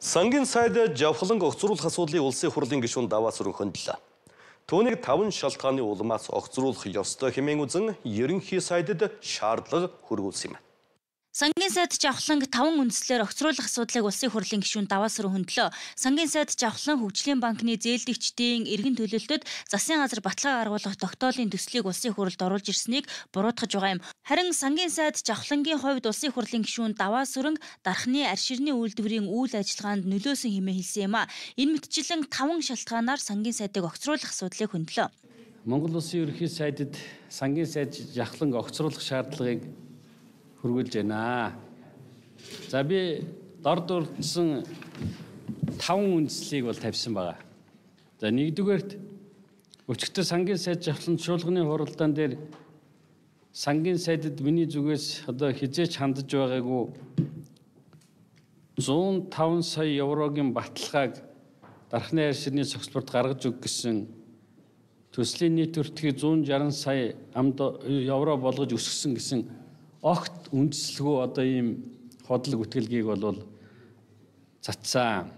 Сангийн сайд жавхланг огцруулах асуудлыг улсын хурлын гишүүн даваас өрн хөндлөө. Түүнийг 5 шалтгааны улмаас огцруулах ёстой хэмээн үзэн ерөнхий сайдд шаардлага хөргүүлсэн юм. Сангийн сайд Жавхланг 5 үндэслэлээр огцруулах асуудлыг улсын хурлын гишүүн даваас руу хөндлөө. Сангийн сайд Жавхлан хөгжлийн банкны зээлдэгчдийн эргэн төлөлтөд засын газар баталгаа гаргуулах тогтоолын төслийг улсын хурлд оруулж ирснийг буруутгаж байгаа юм. Харин сангийн сайд Жавхлангийн хувьд улсын хурлын гишүүн даваас өрөнг дархны арширны үйлдвэрийн үйл ажиллагаанд нөлөөсөн хэмээн хэлсэн юм а. Энэ мэтчилэн 5 шалтгаанаар сангийн сайдыг огцруулах асуудлыг хөндлөө. Монгол улсын ерөнхий сайдд сангийн сайд Жавхланг огцруулах шаардлагыг хөргүүлж байна. За би дор дурдсан таван үндслийг бол тавьсан байгаа. За нэгдүгээрт өчигдөр сангийн сайд жавхлан чуулганы хуралдаан дээр сангийн сайдд миний зүгээс одоо хизээч хандж байгаагүй 105 сая еврогийн баталгааг дархны хайрширны цогцлборт гаргаж өг гэсэн төслийн нийт өртгийг 160 сая амд евро болгож өсгсөн гэсэн огт үндслэгүй одоо ийм ходлог үтгэлгийг бол цацсан.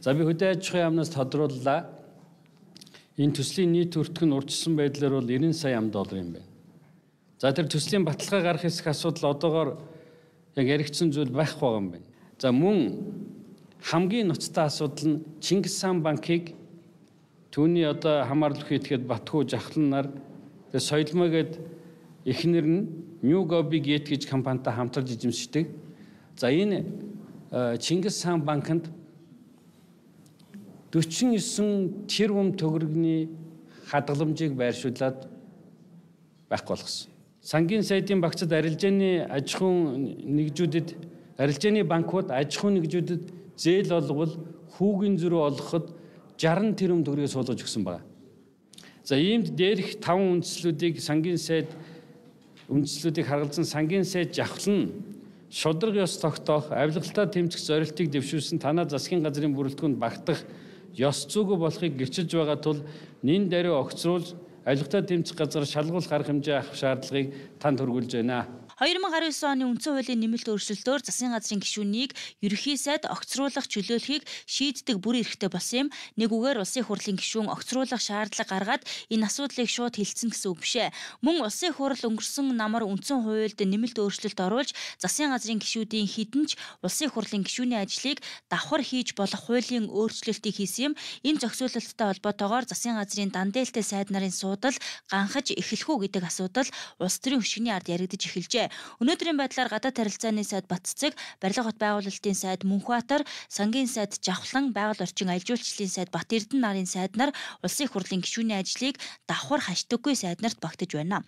За би хөдөө аж ахуйн яамнаас тодрууллаа. Энэ төслийн нийт өртг нь урьдчилсан байдлаар бол 90 сая ам доллар юм байна. За тэр төслийн баталгаа гарах хэсэг асуудал одоогоор яг яригдсан зүйл байх байгаа юм байна. За мөн хамгийн ноцтой асуудал нь Чингис хаан банкыг түүний одоо хамаарлах хийхэд Батхуу жахлан нар тэгээ соёлмоо гээд эхнэр нь New Gobi Gate гэж компанитай хамтарж эзэмшдэг. За энэ э, Чингис хаан банкнд 49 тэрбум төгрөгний хадгаламжийг байршуулад байх болгосон. Сангийн сайдын багцад арилжааны аж ахуйн нэгжүүдэд арилжааны банкуд аж ахуйн нэгжүүдэд зээл олгол хүүгийн зөрүү олгоход 60 тэрбум төгрөгийг суулгаж өгсөн байна. За иймд дээрх 5 үндслүүдийг сангийн сайд үндэслэлүүдийг харгалзан сангийн сай жавхлан шудраг ёс тогтоох, авилгалтаа тэмцэх зорилтыг дэвшүүлсэн танаа засгийн газрын бүрэлдэхүүнд багтах ёс зүгүү болохыг гэрчилж байгаа тул нэн даруй огцруулж авилгалтаа тэмцэх газар шалгуулах арга хэмжээ авах шаардлагыг танд хүргүүлж байна. 2019 оны үндсэн хуулийн нэмэлт өөрчлөлтөөр засгийн газрын гишүүнийг ерөнхий сайд огцруулах чөлөөлөхийг шийддэг бүрэн эрхтэй болсон юм. Нэг үгээр улсын хурлын гишүүн огцруулах шаардлага гаргаад энэ асуудлыг шууд хэлсэн гэсэн үг бишээ. Мөн улсын хурл өнгөрсөн намар үндсэн хуульд нэмэлт өөрчлөлт оруулж засгийн газрын гишүүдийн хідэнч улсын хурлын гишүүний ажлыг давхар хийж болох хуулийн өөрчлөлтийг хийсэн юм. Энэ зохицуулалттай холбоотойгоор засгийн газрын дандээлтэй сайд нарын суудал ганхаж эхлэх үү гэдэг асуудал улс төрийн хөшигний ард яригдж эхэлжээ билээ. Өнөөдрийн байдлаар гадаад харилцааны сайд Батцэг, Барилга хот байгуулалтын сайд Мөнхбаатар, сангийн сайд Жавхлан, байгаль орчин ажил үйлчлийн сайд Бат Эрдэнэ нарын сайд нар улсын хурлын гишүүний ажлыг давхар хашдаггүй сайд нарт багтаж байна.